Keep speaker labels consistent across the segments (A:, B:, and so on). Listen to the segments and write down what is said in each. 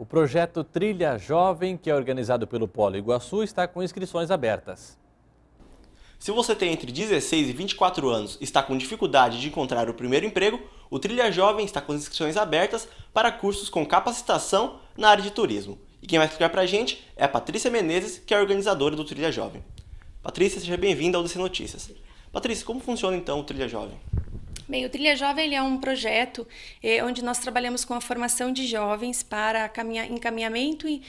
A: O projeto Trilha Jovem, que é organizado pelo Polo Iguaçu, está com inscrições abertas. Se você tem entre 16 e 24 anos e está com dificuldade de encontrar o primeiro emprego, o Trilha Jovem está com inscrições abertas para cursos com capacitação na área de turismo. E quem vai explicar para a gente é a Patrícia Menezes, que é organizadora do Trilha Jovem. Patrícia, seja bem-vinda ao DC Notícias. Patrícia, como funciona então o Trilha Jovem?
B: Bem, o Trilha Jovem é um projeto eh, onde nós trabalhamos com a formação de jovens para encaminhamento e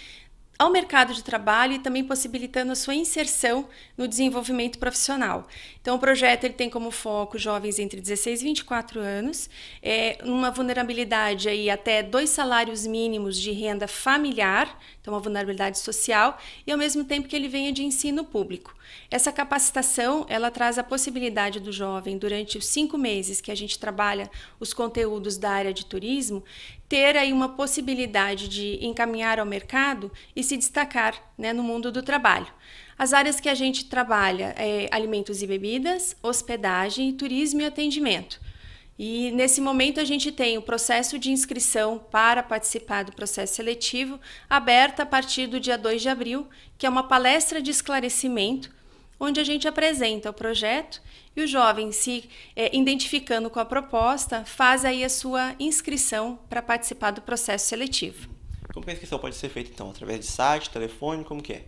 B: ao mercado de trabalho e também possibilitando a sua inserção no desenvolvimento profissional. Então, o projeto ele tem como foco jovens entre 16 e 24 anos, é, uma vulnerabilidade aí até dois salários mínimos de renda familiar, então uma vulnerabilidade social, e ao mesmo tempo que ele venha de ensino público. Essa capacitação ela traz a possibilidade do jovem, durante os cinco meses que a gente trabalha os conteúdos da área de turismo, ter aí uma possibilidade de encaminhar ao mercado e se destacar né, no mundo do trabalho. As áreas que a gente trabalha é alimentos e bebidas, hospedagem, turismo e atendimento. E nesse momento a gente tem o processo de inscrição para participar do processo seletivo aberta a partir do dia 2 de abril, que é uma palestra de esclarecimento onde a gente apresenta o projeto e o jovem, se é, identificando com a proposta, faz aí a sua inscrição para participar do processo seletivo.
A: Como que a inscrição pode ser feita, então? Através de site, telefone, como que é?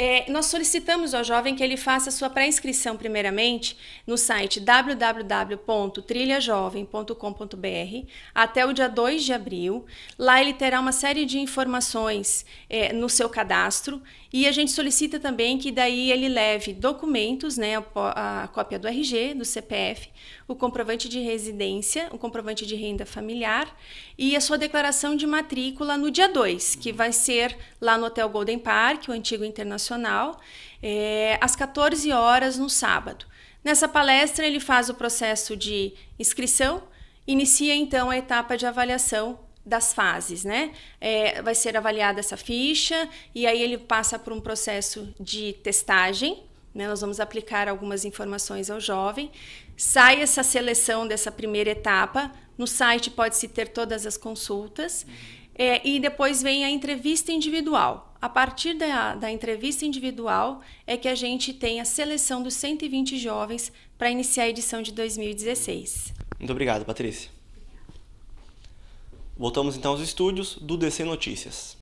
B: É, nós solicitamos ao jovem que ele faça sua pré-inscrição primeiramente no site www.trilhajovem.com.br até o dia 2 de abril. Lá ele terá uma série de informações é, no seu cadastro e a gente solicita também que daí ele leve documentos, né, a, a cópia do RG, do CPF, o comprovante de residência, o comprovante de renda familiar e a sua declaração de matrícula no dia 2, que vai ser lá no Hotel Golden Park, o antigo Internacional Nacional, é, às 14 horas no sábado. Nessa palestra, ele faz o processo de inscrição, inicia então a etapa de avaliação das fases, né? É, vai ser avaliada essa ficha e aí ele passa por um processo de testagem. Né? Nós vamos aplicar algumas informações ao jovem. Sai essa seleção dessa primeira etapa. No site pode-se ter todas as consultas. Uhum. É, e depois vem a entrevista individual. A partir da, da entrevista individual é que a gente tem a seleção dos 120 jovens para iniciar a edição de 2016.
A: Muito obrigado, Patrícia. Voltamos então aos estúdios do DC Notícias.